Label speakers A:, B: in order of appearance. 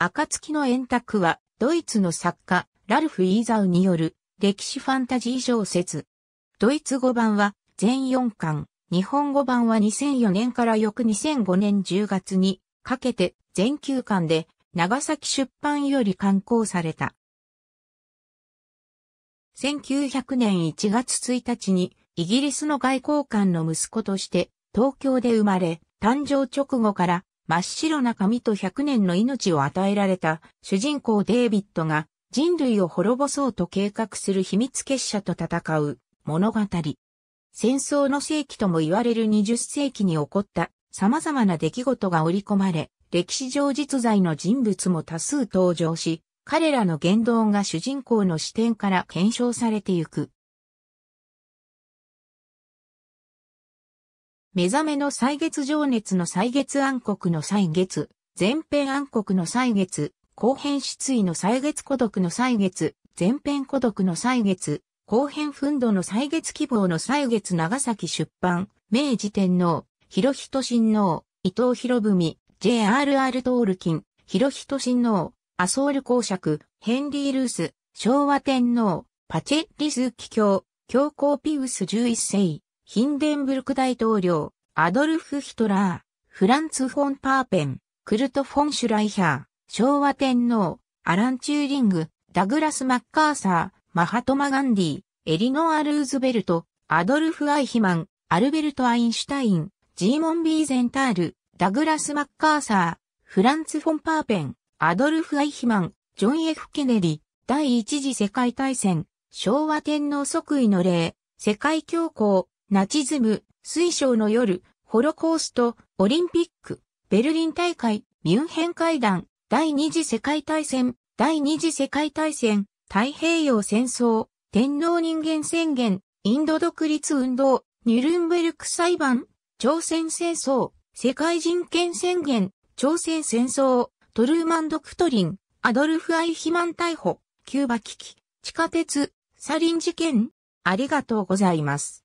A: 暁の円卓は、ドイツの作家、ラルフ・イーザウによる、歴史ファンタジー小説。ドイツ語版は、全4巻、日本語版は2004年から翌2005年10月に、かけて、全9巻で、長崎出版より刊行された。1900年1月1日に、イギリスの外交官の息子として、東京で生まれ、誕生直後から真っ白な髪と100年の命を与えられた主人公デイビッドが人類を滅ぼそうと計画する秘密結社と戦う物語。戦争の世紀とも言われる20世紀に起こった様々な出来事が織り込まれ、歴史上実在の人物も多数登場し、彼らの言動が主人公の視点から検証されてゆ
B: く。目覚めの
A: 歳月情熱の歳月暗黒の歳月、前編暗黒の歳月、後編失意の歳月孤独の歳月、前編孤独の歳月、後編憤怒の歳月希望の歳月長崎出版、明治天皇、広人親王、伊藤博文、J.R.R. トールキン、広人親王、アソール公爵、ヘンリー・ルース、昭和天皇、パチェ・リス・キ教、教皇ピウス11世、ヒンデンブルク大統領、アドルフ・ヒトラー、フランツ・フォン・パーペン、クルト・フォン・シュライヒャー、昭和天皇、アラン・チューリング、ダグラス・マッカーサー、マハトマ・ガンディ、エリノア・ルーズベルト、アドルフ・アイヒマン、アルベルト・アインシュタイン、ジーモン・ビーゼンタール、ダグラス・マッカーサー、フランツ・フォン・パーペン、アドルフ・アイヒマン、ジョン・ F・ ケネディ、第一次世界大戦、昭和天皇即位の礼、世界恐慌、ナチズム、水晶の夜、ホロコースト、オリンピック、ベルリン大会、ミュンヘン会談、第二次世界大戦、第二次世界大戦、太平洋戦争、天皇人間宣言、インド独立運動、ニュルンベルク裁判、朝鮮戦争、世界人権宣言、朝鮮戦争、トルーマンドクトリン、アドルフ・アイヒマン逮捕、キューバ危機、地下鉄、サリン事件、
B: ありがとうございます。